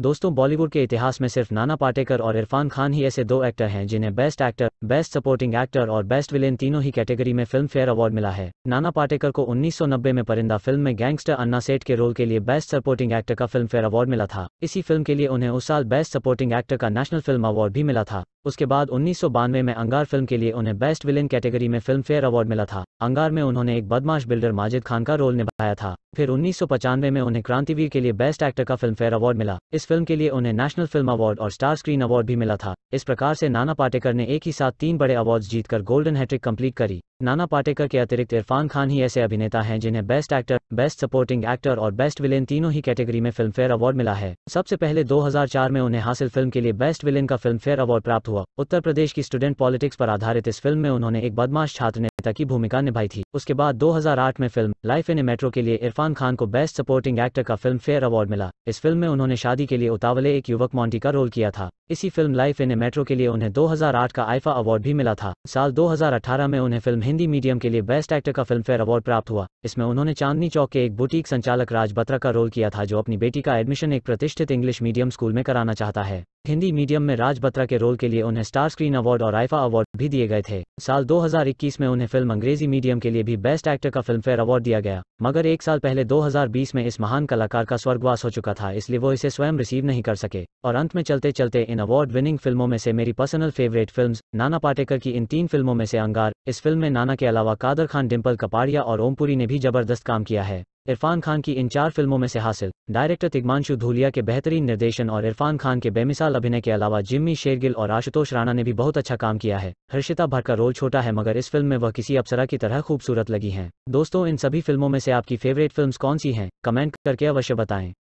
दोस्तों बॉलीवुड के इतिहास में सिर्फ नाना पाटेकर और इरफान खान ही ऐसे दो एक्टर हैं जिन्हें best actor best supporting actor और बेस्ट विलेन तीनों ही कैटेगरी में फिल्म फेयर अवार्ड मिला है नाना पाटेकर को 1990 में परिंदा फिल्म में गैंगस्टर अन्ना सेठ के रोल के लिए बेस्ट सपोर्टिंग एक्टर का फिल्म फेयर अवार्ड मिला था इसी फिल्म के लिए उन्हें उस साल बेस्ट सपोर्टिंग एक्टर का नेशनल फिल्म अवार्ड भी मिला था उसके बाद उन्नीस में अंगार फिल्म के लिए उन्हें बेस्ट विलेन कैटेगरी में फिल्म फेयर अवार्ड मिला था अंगार में उन्होंने एक बदमाश बिल्डर माजिद खान का रोल निभाया था फिर उन्नीस में उन्हें क्रांतिवीर के लिए बेस्ट एक्टर का फिल्म फेयर अवार्ड मिला इस फिल्म के लिए उन्हें नेशनल फिल्म अवार्ड और स्टार स्क्रीन अवार्ड भी मिला था इस प्रकार से नाना पाटेकर ने एक ही साथ तीन बड़े अवार्ड जीतकर गोल्डन हैट्रिक कम्प्लीट करी नाना पाटेकर के अतिरिक्त इरफान खान ही ऐसे अभिनेता हैं जिन्हें best actor best supporting actor और बेस्ट विलेन तीनों ही कैटेगरी में फिल्म फेयर अवार्ड मिला है सबसे पहले 2004 में उन्हें हासिल फिल्म के लिए बेस्ट विलेन का फिल्म फेयर अवार्ड प्राप्त हुआ उत्तर प्रदेश की स्टूडेंट पॉलिटिक्स पर आधारित इस फिल्म में उन्होंने एक बदमाश छात्र ने अभिनेता की भूमिका निभाई थी उसके बाद 2008 में film life in a metro के लिए इरफान खान को बेस्ट सपोर्टिंग एक्टर का फिल्म फेयर अवार्ड मिला इस फिल्म में उन्होंने शादी के लिए उतावले एक युवक मॉन्टी का रोल किया था इसी film life in a metro के लिए उन्हें 2008 का आईफा अवार्ड भी मिला था साल 2018 में उन्हें फिल्म हिंदी मीडियम के लिए बेस्ट एक्टर का फिल्म फेयर अवार्ड प्राप्त हुआ इसमें उन्होंने चांदनी चौक के एक बुटीक संचालक राज बत्रा का रोल किया था जो अपनी बेटी का एडमिशन एक प्रतिष्ठित इंग्लिश मीडियम स्कूल में कराना चाहता है हिंदी मीडियम में राज बत्रा के रोल के लिए उन्हें स्टार स्क्रीन अवार्ड और आइफा अवार्ड भी दिए गए थे साल 2021 में उन्हें फिल्म अंग्रेजी मीडियम के लिए भी बेस्ट एक्टर का फेयर अवार्ड दिया गया मगर एक साल पहले 2020 में इस महान कलाकार का स्वर्गवास हो चुका था इसलिए वो इसे स्वयं रिसीव नहीं कर सके और अंत में चलते चलते इन अवार्ड विनिंग फिल्मों में से मेरी पर्सनल फेवरेट फिल्म नाना पाटेकर की इन तीन फिल्मों में से अंगार इस फिल्म में नाना के अलावा कादर खान डिम्पल कपाड़िया और ओमपुरी ने भी जबरदस्त काम किया है इरफान खान की इन चार फिल्मों में से हासिल डायरेक्टर तिगमांशु धूलिया के बेहतरीन निर्देशन और इरफान खान के बेमिसाल अभिनय के अलावा जिम्मी शेरगिल और आशुतोष राणा ने भी बहुत अच्छा काम किया है हर्षिता भर का रोल छोटा है मगर इस फिल्म में वह किसी अप्सरा की तरह खूबसूरत लगी है दोस्तों इन सभी फिल्मों में से आपकी फेवरेट फिल्म कौन सी है कमेंट करके अवश्य बताएं